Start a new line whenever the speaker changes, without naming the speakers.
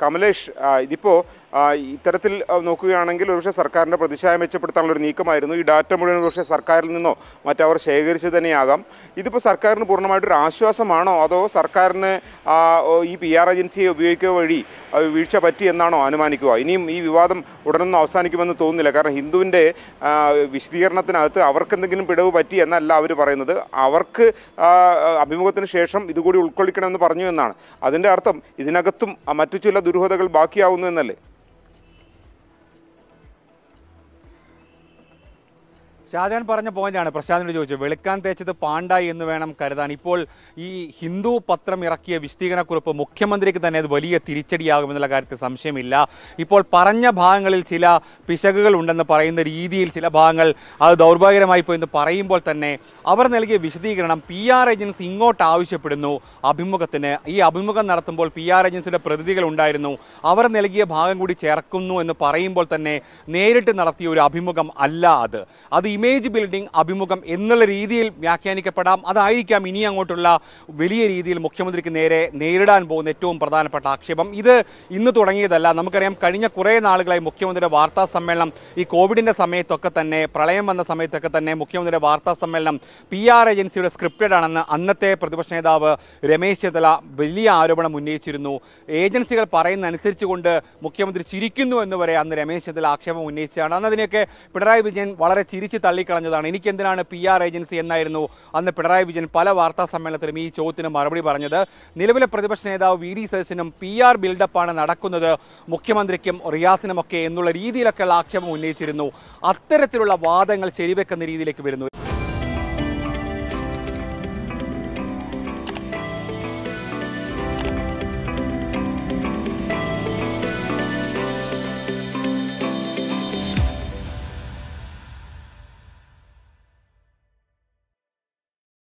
കമലേഷ് ഇതിപ്പോൾ ഇത്തരത്തിൽ നോക്കുകയാണെങ്കിൽ ഒരുപക്ഷെ സർക്കാരിൻ്റെ പ്രതിഷേധ മെച്ചപ്പെടുത്താനുള്ള ഒരു നീക്കമായിരുന്നു ഈ ഡാറ്റ മുഴുവൻ ഒരുപക്ഷെ സർക്കാരിൽ നിന്നോ മറ്റവർ ശേഖരിച്ച് തന്നെയാകാം ഇതിപ്പോൾ സർക്കാരിന് പൂർണ്ണമായിട്ടൊരു ആശ്വാസമാണോ അതോ സർക്കാരിന് ഈ പി ആർ ഏജൻസിയെ ഉപയോഗിക്കുക വഴി വീഴ്ച പറ്റി എന്നാണോ അനുമാനിക്കുക ഇനിയും ഈ വിവാദം ഉടനൊന്നും അവസാനിക്കുമെന്ന് തോന്നുന്നില്ല കാരണം ഹിന്ദുവിൻ്റെ വിശദീകരണത്തിനകത്ത് എന്തെങ്കിലും പിടവ് പറ്റി എന്നല്ല അവർ പറയുന്നത് അവർക്ക് അഭിമുഖത്തിന് ശേഷം ഇതുകൂടി ഉൾക്കൊള്ളിക്കണമെന്ന് പറഞ്ഞു എന്നാണ് അതിൻ്റെ അർത്ഥം ഇതിനകത്തും മറ്റു ചില ദുരൂഹതകൾ ബാക്കിയാവുന്നു എന്നല്ലേ
ഷാജാൻ പറഞ്ഞ പോയിന്റാണ് പ്രശാന്തിനോട് ചോദിച്ചത് വെളുക്കാൻ തേച്ചത് പാണ്ടായി എന്ന് വേണം കരുതാൻ ഇപ്പോൾ ഈ ഹിന്ദു പത്രം ഇറക്കിയ വിശദീകരണക്കുറിപ്പ് മുഖ്യമന്ത്രിക്ക് തന്നെ അത് വലിയ തിരിച്ചടിയാകുമെന്നുള്ള കാര്യത്തിൽ സംശയമില്ല ഇപ്പോൾ പറഞ്ഞ ഭാഗങ്ങളിൽ ചില പിശകുകൾ ഉണ്ടെന്ന് പറയുന്ന രീതിയിൽ ചില ഭാഗങ്ങൾ അത് ദൗർഭാഗ്യമായി എന്ന് പറയുമ്പോൾ തന്നെ അവർ നൽകിയ വിശദീകരണം പി ആർ ഏജൻസി ഇങ്ങോട്ട് ആവശ്യപ്പെടുന്നു അഭിമുഖത്തിന് ഈ അഭിമുഖം നടത്തുമ്പോൾ പി ആർ ഏജൻസിയുടെ പ്രതിനിധികൾ ഉണ്ടായിരുന്നു അവർ നൽകിയ ഭാഗം കൂടി ചേർക്കുന്നു എന്ന് പറയുമ്പോൾ തന്നെ നേരിട്ട് നടത്തിയ ഒരു അഭിമുഖം അല്ല അത് അത് ഇമേജ് ബിൽഡിംഗ് അഭിമുഖം എന്നുള്ള രീതിയിൽ വ്യാഖ്യാനിക്കപ്പെടാം അതായിരിക്കാം ഇനി അങ്ങോട്ടുള്ള വലിയ രീതിയിൽ മുഖ്യമന്ത്രിക്ക് നേരെ നേരിടാൻ പോകുന്ന ഏറ്റവും പ്രധാനപ്പെട്ട ആക്ഷേപം ഇത് ഇന്ന് തുടങ്ങിയതല്ല നമുക്കറിയാം കഴിഞ്ഞ കുറേ നാളുകളായി മുഖ്യമന്ത്രിയുടെ വാർത്താ സമ്മേളനം ഈ കോവിഡിൻ്റെ സമയത്തൊക്കെ തന്നെ പ്രളയം വന്ന സമയത്തൊക്കെ തന്നെ മുഖ്യമന്ത്രിയുടെ വാർത്താ സമ്മേളനം പി ആർ ഏജൻസിയുടെ സ്ക്രിപ്റ്റഡ് ആണെന്ന് അന്നത്തെ പ്രതിപക്ഷ നേതാവ് രമേശ് ചെന്നിത്തല വലിയ ആരോപണം ഉന്നയിച്ചിരുന്നു ഏജൻസികൾ പറയുന്ന അനുസരിച്ചുകൊണ്ട് മുഖ്യമന്ത്രി ചിരിക്കുന്നു എന്ന് വരെ അന്ന് രമേശ് ചെന്നിത്തല ആക്ഷേപം ഉന്നയിച്ചതാണ് അന്ന് അതിനെയൊക്കെ പിണറായി വിജയൻ വളരെ ചിരിച്ച് തള്ളിക്കളഞ്ഞതാണ് എനിക്കെന്തിനാണ് പി ആർ ഏജൻസി എന്നായിരുന്നു അന്ന് പിണറായി വിജയൻ പല വാർത്താ സമ്മേളനത്തിലും ഈ ചോദ്യത്തിന് മറുപടി പറഞ്ഞത് നിലവിലെ പ്രതിപക്ഷ നേതാവ് വി ഡി സതീശനും പി ആർ ബിൽഡപ്പാണ് നടക്കുന്നത് മുഖ്യമന്ത്രിക്കും റിയാസിനുമൊക്കെ എന്നുള്ള രീതിയിലൊക്കെയുള്ള ആക്ഷേപം ഉന്നയിച്ചിരുന്നു അത്തരത്തിലുള്ള വാദങ്ങൾ ശരിവെക്കുന്ന രീതിയിലേക്ക് വരുന്നു